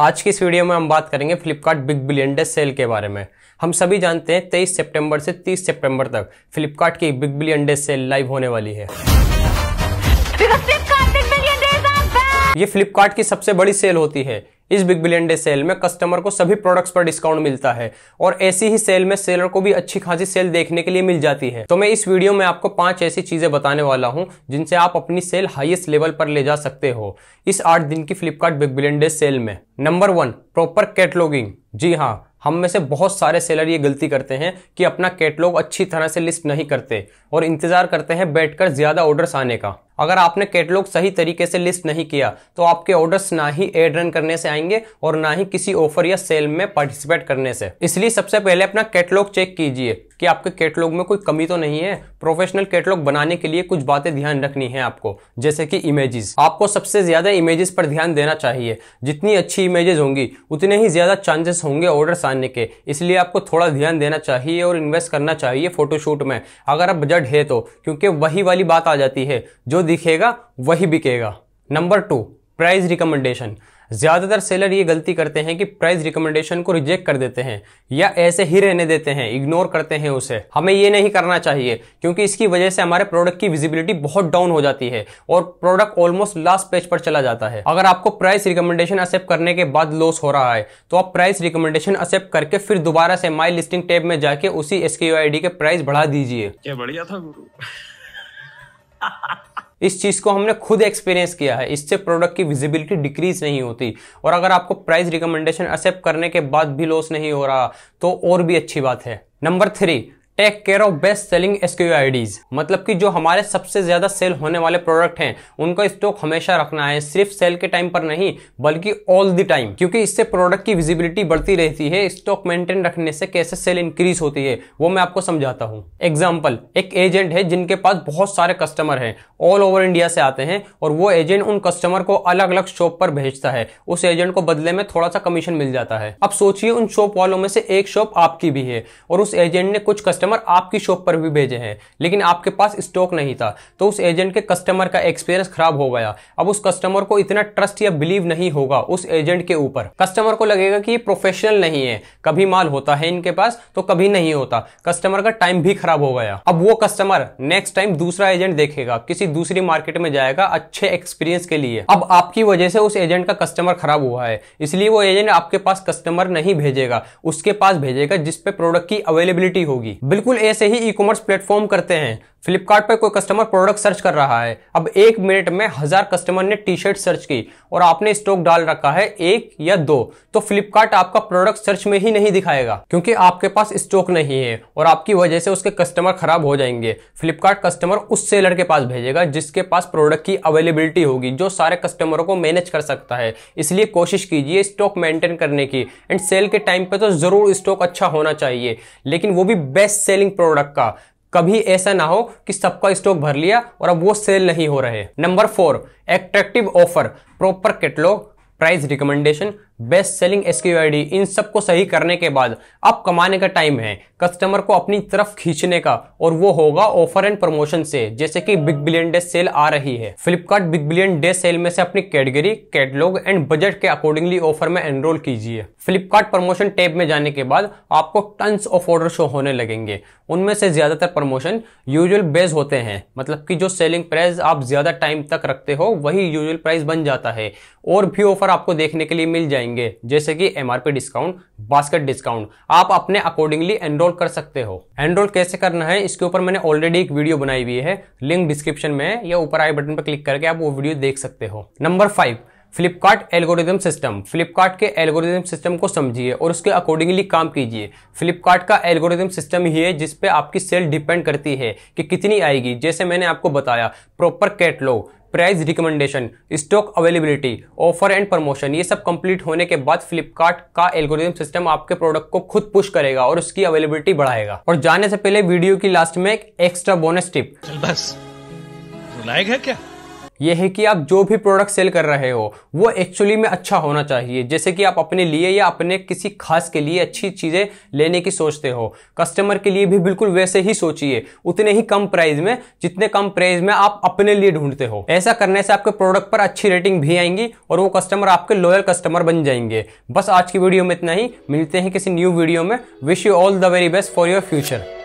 आज की इस वीडियो में हम बात करेंगे Flipkart big billion day sale के बारे में हम सभी जानते हैं 23 सितंबर से 30 सितंबर तक फ्लिपकार्ट की big billion day sale live होने वाली है ये फ्लिपकार्ट की सबसे बड़ी सेल होती है इस बिग बिलियन डे सेल में कस्टमर को सभी प्रोडक्ट्स पर डिस्काउंट मिलता है और ऐसी ही सेल में सेलर को भी अच्छी खासी सेल देखने के लिए मिल जाती है तो मैं इस वीडियो में आपको पांच ऐसी चीजें बताने वाला हूं जिनसे आप अपनी सेल हाईएस्ट लेवल पर ले जा सकते हो इस आठ दिन की Flipkart big billion day sale में नंबर वन प्रॉपर कैटलॉगिंग जी हाँ हम में से बहुत सारे सेलर ये गलती करते हैं कि अपना कैटलॉग अच्छी तरह से लिस्ट नहीं करते और इंतजार करते हैं बैठकर ज्यादा ऑर्डर्स आने का अगर आपने कैटलॉग सही तरीके से लिस्ट नहीं किया तो आपके ऑर्डर्स ना ही एड रन करने से आएंगे और ना ही किसी ऑफर या सेल में पार्टिसिपेट करने से इसलिए सबसे पहले अपना कैटलॉग चेक कीजिए कि आपके कैटलॉग में कोई कमी तो नहीं है प्रोफेशनल कैटलॉग बनाने के लिए कुछ बातें ध्यान रखनी है आपको जैसे कि इमेजेस आपको सबसे ज्यादा इमेजेस पर ध्यान देना चाहिए जितनी अच्छी इमेजेस होंगी उतने ही ज्यादा चांसेस होंगे ऑर्डर्स आने के इसलिए आपको थोड़ा ध्यान देना चाहिए और इन्वेस्ट करना चाहिए फोटोशूट में अगर आप बजट है तो क्योंकि वही वाली बात आ जाती है जो दिखेगा वही बिकेगा नंबर टू प्राइस रिकमेंडेशन ज़्यादातर सेलर ये गलती करते हैं कि प्राइस रिकमेंडेशन को रिजेक्ट कर देते हैं या ऐसे ही रहने देते हैं इग्नोर करते हैं उसे हमें ये नहीं करना चाहिए क्योंकि इसकी वजह से हमारे प्रोडक्ट की विजिबिलिटी बहुत डाउन हो जाती है और प्रोडक्ट ऑलमोस्ट लास्ट पेज पर चला जाता है अगर आपको प्राइस रिकमेंडेशन एक्सेप्ट करने के बाद लॉस हो रहा है तो आप प्राइस रिकमेंडेशन एक्सेप्ट करके फिर दोबारा से माई लिस्टिंग टेब में जाके उसी एसके के प्राइस बढ़ा दीजिए क्या बढ़िया था इस चीज़ को हमने खुद एक्सपीरियंस किया है इससे प्रोडक्ट की विजिबिलिटी डिक्रीज नहीं होती और अगर आपको प्राइस रिकमेंडेशन एक्सेप्ट करने के बाद भी लॉस नहीं हो रहा तो और भी अच्छी बात है number three take care of best selling SKU मतलब कि जो हमारे सबसे ज्यादा सेल होने वाले प्रोडक्ट हैं उनका स्टॉक हमेशा रखना है सिर्फ सेल के टाइम पर नहीं बल्कि ऑल द टाइम क्योंकि इससे प्रोडक्ट की विजिबिलिटी बढ़ती रहती है स्टॉक मेंटेन रखने से कैसे सेल इंक्रीज होती है वो मैं आपको समझाता हूँ एग्जाम्पल एक एजेंट है जिनके पास बहुत सारे कस्टमर है ऑल ओवर इंडिया से आते हैं और वो एजेंट उन कस्टमर को अलग अलग शॉप पर भेजता है उस एजेंट को बदले में थोड़ा सा कमीशन मिल जाता है अब सोचिए उन शॉप वालों में से एक शॉप आपकी भी है और उस एजेंट ने कुछ कस्टमर कस्टमर आपकी शॉप पर भी भेजे हैं लेकिन आपके पास स्टॉक नहीं था तो उस एजेंट के कस्टमर का एक्सपीरियंस खराब हो गया अब उस कस्टमर को इतना ट्रस्ट या बिलीव नहीं होगा उस एजेंट के ऊपर कस्टमर को लगेगा कि ये प्रोफेशनल नहीं है कभी माल होता है इनके पास तो कभी नहीं होता कस्टमर का टाइम भी खराब हो गया अब वो कस्टमर नेक्स्ट टाइम दूसरा एजेंट देखेगा किसी दूसरी मार्केट में जाएगा अच्छे एक्सपीरियंस के लिए अब आपकी वजह से उस एजेंट का कस्टमर खराब हुआ है इसलिए वो एजेंट आपके पास कस्टमर नहीं भेजेगा उसके पास भेजेगा जिसपे प्रोडक्ट की अवेलेबिलिटी होगी बिल्कुल ऐसे ही ई कॉमर्स प्लेटफॉर्म करते हैं फ्लिपकार्ट पर कोई कस्टमर प्रोडक्ट सर्च कर रहा है अब एक मिनट में हज़ार कस्टमर ने टी शर्ट सर्च की और आपने स्टॉक डाल रखा है एक या दो तो फ्लिपकार्ट आपका प्रोडक्ट सर्च में ही नहीं दिखाएगा क्योंकि आपके पास स्टॉक नहीं है और आपकी वजह से उसके कस्टमर खराब हो जाएंगे फ्लिपकार्ट कस्टमर उस सेलर के पास भेजेगा जिसके पास प्रोडक्ट की अवेलेबिलिटी होगी जो सारे कस्टमरों को मैनेज कर सकता है इसलिए कोशिश कीजिए स्टॉक मेंटेन करने की एंड सेल के टाइम पर तो ज़रूर स्टॉक अच्छा होना चाहिए लेकिन वो भी बेस्ट सेलिंग प्रोडक्ट का कभी ऐसा ना हो कि सबका स्टॉक भर लिया और अब वो सेल नहीं हो रहे number four attractive offer proper catalogue price recommendation best selling एस इन सब को सही करने के बाद अब कमाने का टाइम है कस्टमर को अपनी तरफ खींचने का और वो होगा ऑफर एंड प्रमोशन से जैसे कि बिग बिलियन डे सेल आ रही है Flipkart big billion day sale में से अपनी कैटेगरी कैटलॉग एंड बजट के अकॉर्डिंगली ऑफर में एनरोल कीजिए फ्लिपकार्ट प्रमोशन टैब में जाने के बाद आपको टन ऑफ ऑर्डर शो होने लगेंगे उनमें से ज्यादातर प्रमोशन यूजुअल बेस होते हैं मतलब कि जो सेलिंग प्राइस आप ज्यादा टाइम तक रखते हो वही यूजुअल प्राइस बन जाता है और भी ऑफर आपको देखने के लिए मिल जाएंगे जाएंगे जैसे कि एमआरपी डिस्काउंट बास्केट डिस्काउंट आप अपने अकॉर्डिंगली एनरोल कर सकते हो एनरोल कैसे करना है इसके ऊपर मैंने ऑलरेडी एक वीडियो बनाई हुई है लिंक डिस्क्रिप्शन में या ऊपर आई बटन पर क्लिक करके आप वो वीडियो देख सकते हो number five Flipkart algorithm system Flipkart के एल्गोरिदम सिस्टम को समझिए और उसके अकॉर्डिंगली काम कीजिए फ्लिपकार्ट का एल्गोरिदम सिस्टम ही है जिस पे आपकी सेल डिपेंड करती है कि कितनी आएगी जैसे मैंने आपको बताया proper catalogue price recommendation stock availability offer and promotion ये सब कंप्लीट होने के बाद फ्लिपकार्ट का एल्गोरिदम सिस्टम आपके प्रोडक्ट को खुद पुश करेगा और उसकी अवेलेबिलिटी बढ़ाएगा और जाने से पहले वीडियो की लास्ट में एक एक्स्ट्रा बोनस टिप बस है क्या ये है कि आप जो भी प्रोडक्ट सेल कर रहे हो वो एक्चुअली में अच्छा होना चाहिए जैसे कि आप अपने लिए या अपने किसी खास के लिए अच्छी चीज़ें लेने की सोचते हो कस्टमर के लिए भी बिल्कुल वैसे ही सोचिए उतने ही कम प्राइस में जितने कम प्राइस में आप अपने लिए ढूंढते हो ऐसा करने से आपके प्रोडक्ट पर अच्छी रेटिंग भी आएंगी और वो कस्टमर आपके लॉयल कस्टमर बन जाएंगे बस आज की वीडियो में इतना ही मिलते हैं किसी न्यू वीडियो में wish you all the very best for your future